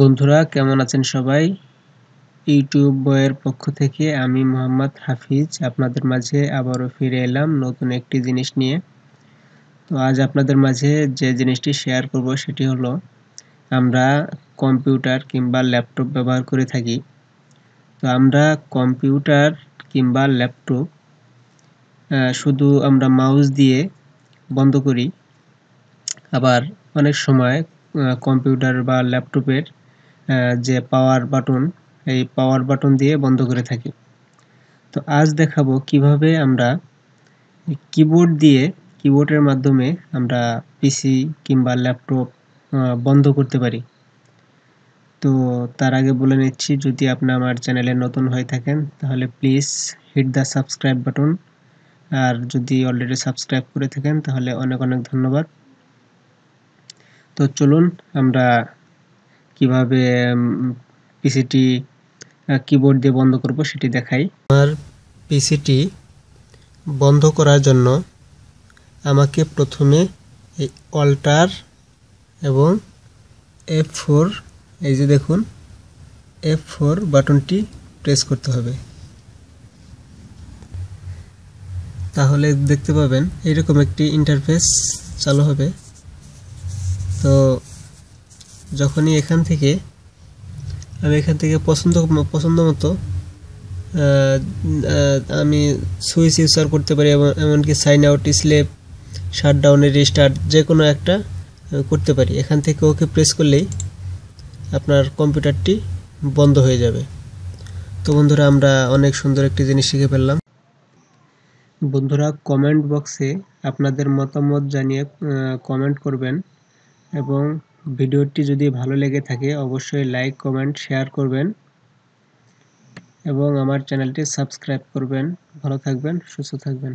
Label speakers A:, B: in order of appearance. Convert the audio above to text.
A: বন্ধুরা কেমন আছেন সবাই ইউটিউব বইয়ের পক্ষ থেকে আমি মোহাম্মদ হাফিজ আপনাদের মাঝে আবারও ফিরে এলাম নতুন একটি জিনিস নিয়ে তো আজ আপনাদের মাঝে যে জিনিসটি শেয়ার করব সেটি হলো আমরা কম্পিউটার কিংবা ল্যাপটপ ব্যবহার করে থাকি তো আমরা কম্পিউটার কিংবা ল্যাপটপ শুধু আমরা মাউস দিয়ে বন্ধ করি আবার অনেক সময় কম্পিউটার বা ল্যাপটপের যে পাওয়ার বাটন এই পাওয়ার বাটন দিয়ে বন্ধ করে থাকি তো আজ দেখাবো কিভাবে আমরা কিবোর্ড দিয়ে কিবোর্ডের মাধ্যমে আমরা পিসি কিংবা ল্যাপটপ বন্ধ করতে পারি তো তার আগে বলে নিচ্ছি যদি আপনি আমার চ্যানেলে নতুন হয়ে থাকেন তাহলে please hit the subscribe button আর যদি অলরেডি সাবস্ক্রাইব করে থাকেন তাহলে অনেক অনেক ধন্যবাদ তো চলুন আমরা কিভাবে পিসিটি কিবোর্ড দিয়ে বন্ধ করব সেটি দেখাই আমার পিসিটি বন্ধ করার জন্য আমাকে প্রথমে এই অল্টার এবং এফ ফোর এই যে দেখুন এফ ফোর বাটনটি প্রেস করতে হবে তাহলে দেখতে পাবেন এরকম একটি ইন্টারফেস চালু হবে তো যখনই এখান থেকে আমি এখান থেকে পছন্দ পছন্দ মতো আমি সুইচ ইউজার করতে পারি এবং এমনকি সাইন আউট স্লেপ শাট ডাউনের রিস্টার্ট যে কোনো একটা করতে পারি এখান থেকে ওকে প্রেস করলেই আপনার কম্পিউটারটি বন্ধ হয়ে যাবে তো বন্ধুরা আমরা অনেক সুন্দর একটি জিনিস শিখে ফেললাম বন্ধুরা কমেন্ট বক্সে আপনাদের মতামত জানিয়ে কমেন্ট করবেন এবং ভিডিওটি যদি ভালো লেগে থাকে অবশ্যই লাইক কমেন্ট শেয়ার করবেন এবং আমার চ্যানেলটি সাবস্ক্রাইব করবেন ভালো থাকবেন সুস্থ থাকবেন